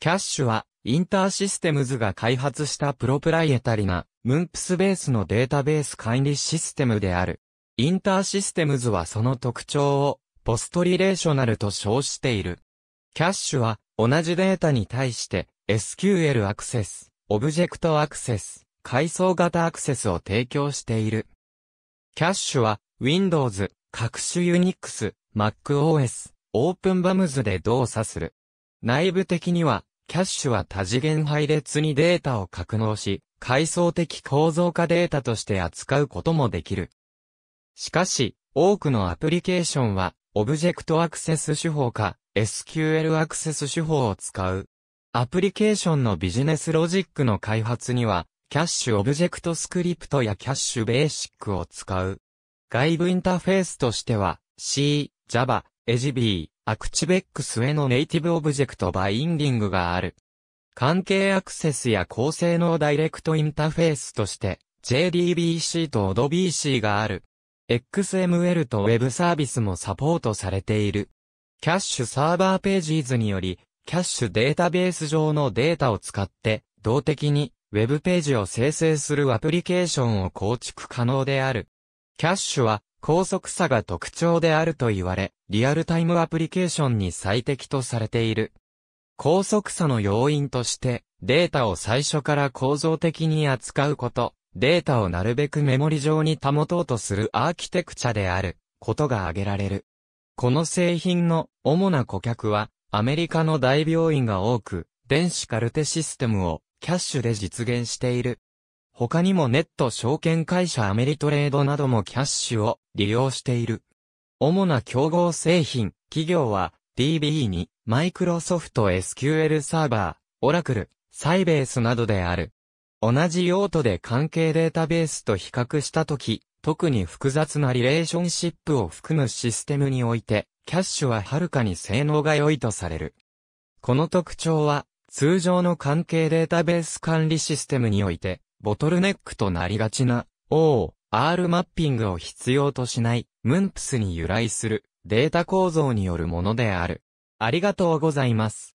キャッシュは、インターシステムズが開発したプロプライエタリな、ムンプスベースのデータベース管理システムである。インターシステムズはその特徴を、ポストリレーショナルと称している。キャッシュは、同じデータに対して、SQL アクセス、オブジェクトアクセス、階層型アクセスを提供している。キャッシュは、Windows、各種 Unix、MacOS、OpenBAMS で動作する。内部的には、キャッシュは多次元配列にデータを格納し、階層的構造化データとして扱うこともできる。しかし、多くのアプリケーションは、オブジェクトアクセス手法か、SQL アクセス手法を使う。アプリケーションのビジネスロジックの開発には、キャッシュオブジェクトスクリプトやキャッシュベーシックを使う。外部インターフェースとしては、C、Java、エジビー、アクチベックスへのネイティブオブジェクトバインディングがある。関係アクセスや高性能ダイレクトインターフェースとして、JDBC と ODBC がある。XML と Web サービスもサポートされている。キャッシュサーバーページーズにより、キャッシュデータベース上のデータを使って、動的に Web ページを生成するアプリケーションを構築可能である。キャッシュは高速差が特徴であると言われ、リアルタイムアプリケーションに最適とされている。高速差の要因として、データを最初から構造的に扱うこと、データをなるべくメモリ上に保とうとするアーキテクチャである、ことが挙げられる。この製品の主な顧客は、アメリカの大病院が多く、電子カルテシステムをキャッシュで実現している。他にもネット証券会社アメリトレードなどもキャッシュを利用している。主な競合製品、企業は DB にマイクロソフト SQL サーバー、オラクル、サイベースなどである。同じ用途で関係データベースと比較したとき、特に複雑なリレーションシップを含むシステムにおいて、キャッシュははるかに性能が良いとされる。この特徴は、通常の関係データベース管理システムにおいて、ボトルネックとなりがちな、O、R マッピングを必要としない、ムンプスに由来する、データ構造によるものである。ありがとうございます。